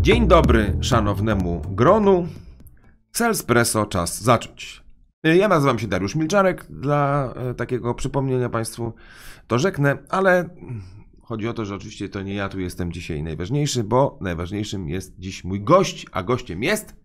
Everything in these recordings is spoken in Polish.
Dzień dobry szanownemu gronu. Celspresso, czas zacząć. Y, ja nazywam się Dariusz Milczarek. Dla e, takiego przypomnienia Państwu to rzeknę, ale chodzi o to, że oczywiście to nie ja tu jestem dzisiaj najważniejszy, bo najważniejszym jest dziś mój gość, a gościem jest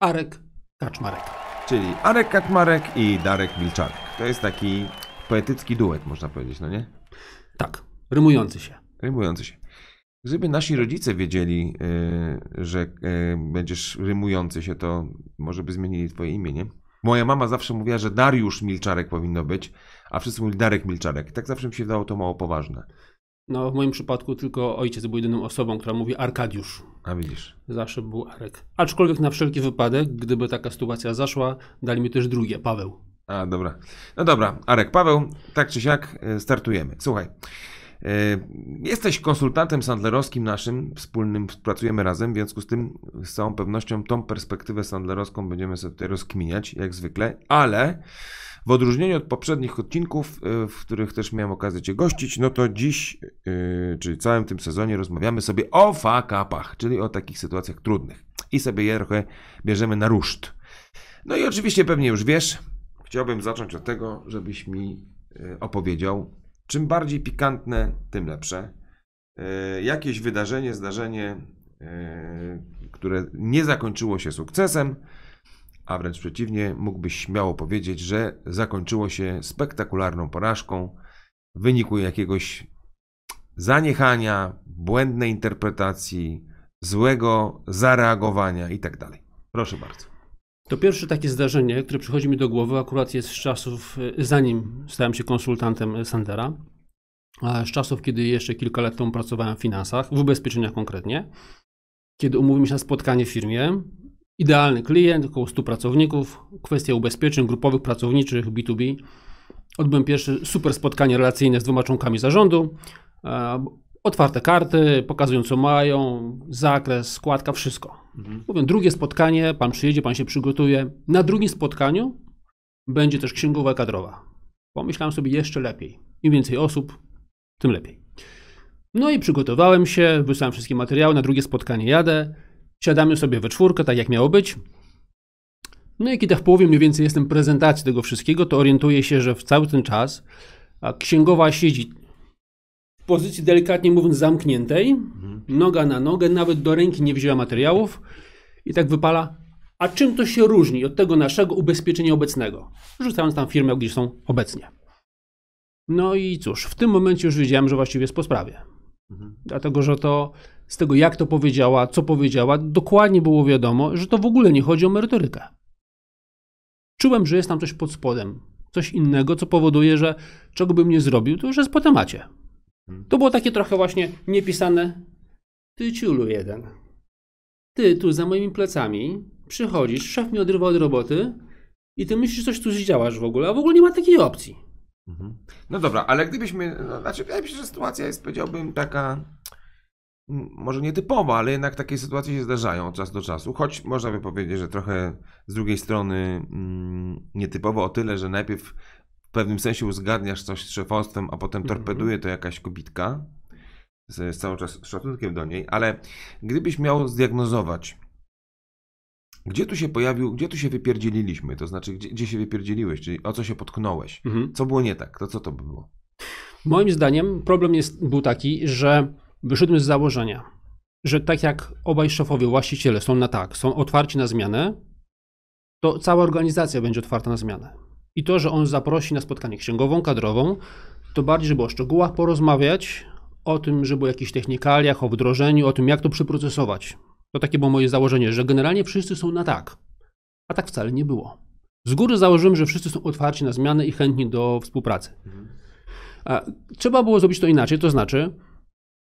Arek Kaczmarek. Czyli Arek Kaczmarek i Darek Milczarek. To jest taki poetycki duet, można powiedzieć, no nie? Tak, rymujący się. Rymujący się. Gdyby nasi rodzice wiedzieli, e, że e, będziesz rymujący się, to może by zmienili twoje imię, nie? Moja mama zawsze mówiła, że Dariusz Milczarek powinno być, a wszyscy mówili Darek Milczarek. Tak zawsze mi się dało to mało poważne. No, w moim przypadku tylko ojciec był jedyną osobą, która mówi Arkadiusz. A widzisz. Zawsze był Arek. Aczkolwiek na wszelki wypadek, gdyby taka sytuacja zaszła, dali mi też drugie, Paweł. A, dobra. No dobra, Arek, Paweł, tak czy siak, e, startujemy. Słuchaj. Y, jesteś konsultantem sandlerowskim naszym, wspólnym, pracujemy razem, w związku z tym z całą pewnością tą perspektywę sandlerowską będziemy sobie tutaj rozkminiać, jak zwykle, ale w odróżnieniu od poprzednich odcinków, y, w których też miałem okazję Cię gościć, no to dziś, y, czyli całym tym sezonie rozmawiamy sobie o fakapach, czyli o takich sytuacjach trudnych i sobie je trochę bierzemy na ruszt. No i oczywiście pewnie już wiesz, chciałbym zacząć od tego, żebyś mi opowiedział, Czym bardziej pikantne, tym lepsze. E, jakieś wydarzenie, zdarzenie, e, które nie zakończyło się sukcesem, a wręcz przeciwnie, mógłbyś śmiało powiedzieć, że zakończyło się spektakularną porażką w wyniku jakiegoś zaniechania, błędnej interpretacji, złego zareagowania itd. Tak Proszę bardzo. To pierwsze takie zdarzenie, które przychodzi mi do głowy, akurat jest z czasów, y, zanim stałem się konsultantem y, Sandera, z czasów, kiedy jeszcze kilka lat temu pracowałem w finansach, w ubezpieczeniach konkretnie, kiedy umówiłem się na spotkanie w firmie, idealny klient, około 100 pracowników, kwestia ubezpieczeń grupowych, pracowniczych, B2B. Odbyłem pierwsze super spotkanie relacyjne z dwoma członkami zarządu, e, otwarte karty, pokazują co mają, zakres, składka, wszystko. Mhm. Mówią, drugie spotkanie, pan przyjedzie, pan się przygotuje. Na drugim spotkaniu będzie też księgowa kadrowa. Pomyślałem sobie jeszcze lepiej. Im więcej osób, tym lepiej. No i przygotowałem się, wysłałem wszystkie materiały, na drugie spotkanie jadę. Siadamy sobie we czwórkę, tak jak miało być. No i kiedy w połowie mniej więcej jestem prezentacji tego wszystkiego, to orientuję się, że w cały ten czas księgowa siedzi w pozycji delikatnie mówiąc zamkniętej, noga na nogę, nawet do ręki nie wzięła materiałów i tak wypala. A czym to się różni od tego naszego ubezpieczenia obecnego? Rzucając tam firmę, gdzie są obecnie. No i cóż, w tym momencie już wiedziałem, że właściwie jest po sprawie. Mhm. Dlatego, że to z tego, jak to powiedziała, co powiedziała, dokładnie było wiadomo, że to w ogóle nie chodzi o merytorykę. Czułem, że jest tam coś pod spodem, coś innego, co powoduje, że czego bym nie zrobił, to już jest po temacie. Mhm. To było takie trochę właśnie niepisane ty ciulu jeden. Ty tu za moimi plecami przychodzisz, szef mnie odrywa od roboty i ty myślisz, coś tu zdziałasz w ogóle, a w ogóle nie ma takiej opcji. Mhm. No dobra, ale gdybyśmy, no, znaczy mi się, że sytuacja jest, powiedziałbym, taka może nietypowa, ale jednak takie sytuacje się zdarzają od czasu do czasu, choć można by powiedzieć, że trochę z drugiej strony mm, nietypowo o tyle, że najpierw w pewnym sensie uzgadniasz coś z szefostwem, a potem mhm. torpeduje to jakaś kobitka, z, cały czas szacunkiem do niej, ale gdybyś miał zdiagnozować, gdzie tu się pojawił, gdzie tu się wypierdzieliliśmy, to znaczy gdzie, gdzie się wypierdzieliłeś, czyli o co się potknąłeś, mhm. co było nie tak, to co to by było? Moim zdaniem problem jest, był taki, że wyszedłem z założenia, że tak jak obaj szefowie, właściciele są na tak, są otwarci na zmianę, to cała organizacja będzie otwarta na zmianę. I to, że on zaprosi na spotkanie księgową, kadrową, to bardziej, żeby o szczegółach porozmawiać, o tym, żeby o jakichś technikaliach, o wdrożeniu, o tym, jak to przeprocesować. To takie było moje założenie, że generalnie wszyscy są na tak, a tak wcale nie było. Z góry założyłem, że wszyscy są otwarci na zmiany i chętni do współpracy. Mhm. A trzeba było zrobić to inaczej, to znaczy,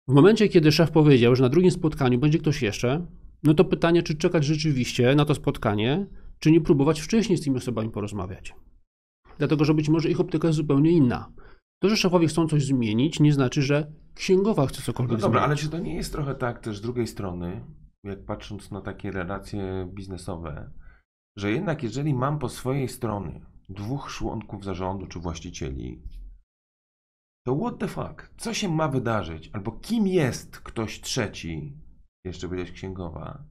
w momencie, kiedy szef powiedział, że na drugim spotkaniu będzie ktoś jeszcze, no to pytanie, czy czekać rzeczywiście na to spotkanie, czy nie próbować wcześniej z tymi osobami porozmawiać. Dlatego, że być może ich optyka jest zupełnie inna. To, że szefowie chcą coś zmienić, nie znaczy, że księgowa chce cokolwiek no dobra, zmienić. ale czy to nie jest trochę tak też z drugiej strony, jak patrząc na takie relacje biznesowe, że jednak jeżeli mam po swojej stronie dwóch członków zarządu czy właścicieli, to what the fuck? Co się ma wydarzyć? Albo kim jest ktoś trzeci, jeszcze powiedzieć księgowa,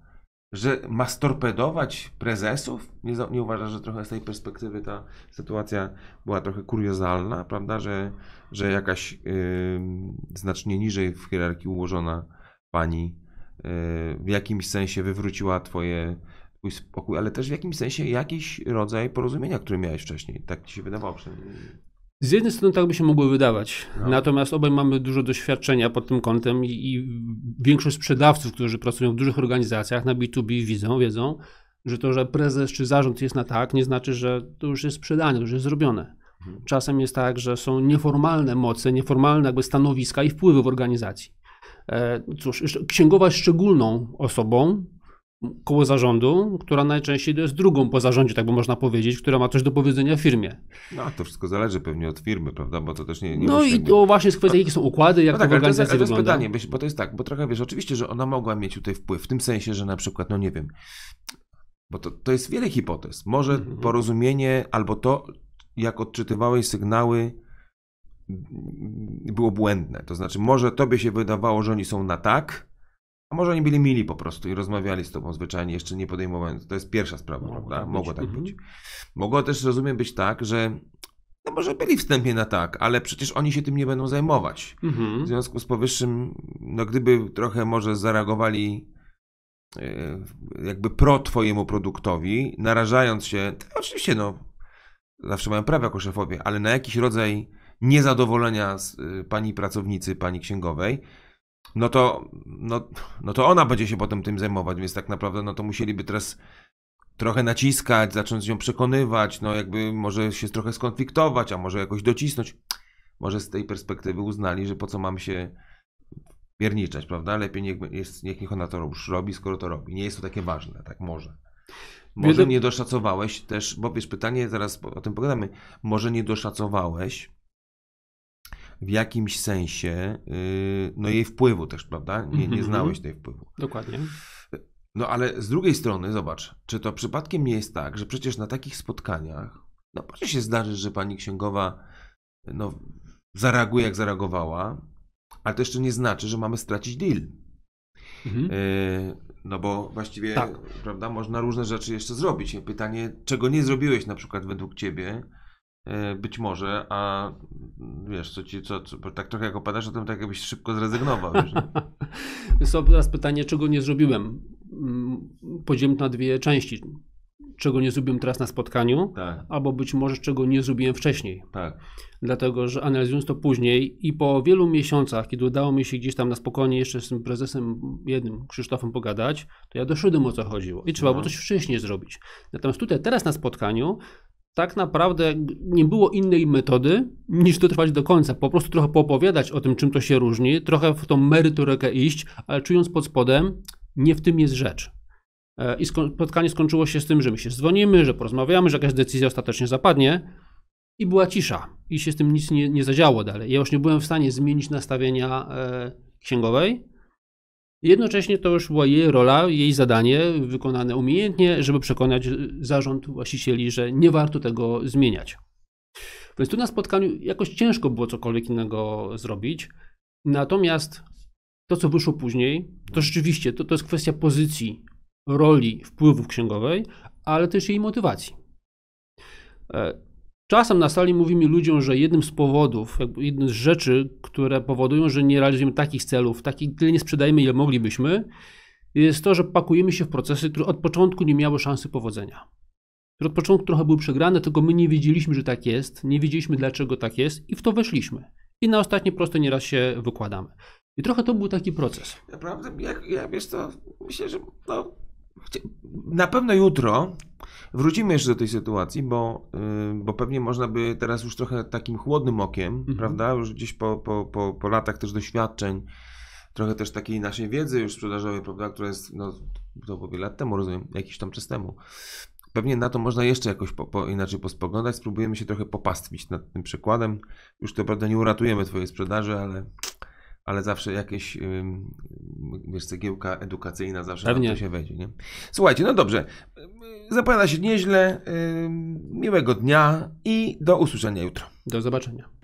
że ma storpedować prezesów? Nie, nie uważasz, że trochę z tej perspektywy ta sytuacja była trochę kuriozalna, prawda? Że, że jakaś yy, znacznie niżej w hierarchii ułożona pani yy, w jakimś sensie wywróciła twoje twój spokój, ale też w jakimś sensie jakiś rodzaj porozumienia, który miałeś wcześniej. Tak ci się wydawało przynajmniej. Z jednej strony tak by się mogło wydawać, no. natomiast obaj mamy dużo doświadczenia pod tym kątem i, i, większość sprzedawców, którzy pracują w dużych organizacjach na B2B widzą, wiedzą, że to, że prezes czy zarząd jest na tak, nie znaczy, że to już jest sprzedane, to już jest zrobione. Mhm. Czasem jest tak, że są nieformalne moce, nieformalne jakby stanowiska i wpływy w organizacji. E, cóż, księgowa jest szczególną osobą, koło zarządu, która najczęściej jest drugą po zarządzie, tak by można powiedzieć, która ma coś do powiedzenia firmie. No, to wszystko zależy pewnie od firmy, prawda, bo to też nie... nie no i jakby... to właśnie jest kwestia, jakie są układy, jak no tak, ta organizacja ale to, jest pytanie, bo to jest tak, bo trochę wiesz, oczywiście, że ona mogła mieć tutaj wpływ, w tym sensie, że na przykład, no nie wiem, bo to, to jest wiele hipotez. Może mhm. porozumienie albo to, jak odczytywałeś sygnały, było błędne. To znaczy, może tobie się wydawało, że oni są na tak, a może oni byli mili po prostu i rozmawiali z tobą zwyczajnie, jeszcze nie podejmując. To jest pierwsza sprawa, Mogło prawda? Tak Mogło tak mhm. być. Mogło też, rozumiem, być tak, że no może byli wstępnie na tak, ale przecież oni się tym nie będą zajmować. Mhm. W związku z powyższym, no gdyby trochę może zareagowali e, jakby pro twojemu produktowi, narażając się, oczywiście no, zawsze mają prawo jako szefowie, ale na jakiś rodzaj niezadowolenia z y, pani pracownicy, pani księgowej, no to, no, no to ona będzie się potem tym zajmować, więc tak naprawdę no to musieliby teraz trochę naciskać, zacząć ją przekonywać, no jakby może się trochę skonfliktować, a może jakoś docisnąć. Może z tej perspektywy uznali, że po co mam się pierniczać, prawda? Lepiej niech, jest, niech, ona to już robi, skoro to robi. Nie jest to takie ważne, tak może. Może nie doszacowałeś też, bo wiesz, pytanie, zaraz o tym pogadamy. Może nie doszacowałeś w jakimś sensie y, no jej wpływu też, prawda? Nie, nie mhm. znałeś tej wpływu. Dokładnie. No ale z drugiej strony, zobacz, czy to przypadkiem nie jest tak, że przecież na takich spotkaniach, no może się zdarzyć, że pani księgowa no, zareaguje jak zareagowała, ale to jeszcze nie znaczy, że mamy stracić deal. Mhm. Y no bo właściwie, tak. prawda, można różne rzeczy jeszcze zrobić. Pytanie, czego nie zrobiłeś na przykład według ciebie, E, być może, a wiesz, co ci, co, co tak trochę jak opadasz, o tym tak jakbyś szybko zrezygnował. Wiesz, teraz pytanie, czego nie zrobiłem? Mm, Podzieliłem na dwie części. Czego nie zrobiłem teraz na spotkaniu, tak. albo być może czego nie zrobiłem wcześniej. Tak. Dlatego, że analizując to później i po wielu miesiącach, kiedy udało mi się gdzieś tam na spokojnie jeszcze z tym prezesem jednym, Krzysztofem, pogadać, to ja doszedłem o co chodziło i trzeba no. było coś wcześniej zrobić. Natomiast tutaj, teraz na spotkaniu, tak naprawdę nie było innej metody niż dotrwać do końca. Po prostu trochę poopowiadać o tym, czym to się różni, trochę w tą merytorykę iść, ale czując pod spodem, nie w tym jest rzecz. E, I spotkanie skończyło się z tym, że my się dzwonimy, że porozmawiamy, że jakaś decyzja ostatecznie zapadnie. I była cisza. I się z tym nic nie, nie zadziało dalej. Ja już nie byłem w stanie zmienić nastawienia e, księgowej Jednocześnie to już była jej rola, jej zadanie wykonane umiejętnie, żeby przekonać zarząd właścicieli, że nie warto tego zmieniać. Więc tu na spotkaniu jakoś ciężko było cokolwiek innego zrobić. Natomiast to, co wyszło później, to rzeczywiście to, to jest kwestia pozycji, roli, wpływów księgowej, ale też jej motywacji. E, Czasem na sali mówimy ludziom, że jednym z powodów, jednym z rzeczy, które powodują, że nie realizujemy takich celów, takich, tyle nie sprzedajemy, ile moglibyśmy, jest to, że pakujemy się w procesy, które od początku nie miały szansy powodzenia. Które od początku trochę były przegrane, tylko my nie wiedzieliśmy, że tak jest, nie wiedzieliśmy, dlaczego tak jest i w to weszliśmy. I na ostatnie proste nieraz się wykładamy. I trochę to był taki proces. Naprawdę, ja, ja wiesz to myślę, że no, na pewno jutro Wrócimy jeszcze do tej sytuacji, bo, y, bo pewnie można by teraz już trochę takim chłodnym okiem, mhm. prawda, już gdzieś po, po, po, po latach też doświadczeń, trochę też takiej naszej wiedzy już sprzedażowej, prawda, która jest, no to powie lat temu, rozumiem, jakiś tam czas temu. Pewnie na to można jeszcze jakoś po, po inaczej pospoglądać. Spróbujemy się trochę popastwić nad tym przykładem. Już to prawda nie uratujemy Twojej sprzedaży, ale ale zawsze jakieś, wiesz, cegiełka edukacyjna zawsze Pewnie. to się wejdzie, nie? Słuchajcie, no dobrze, zapowiada się nieźle, miłego dnia i do usłyszenia jutro. Do zobaczenia.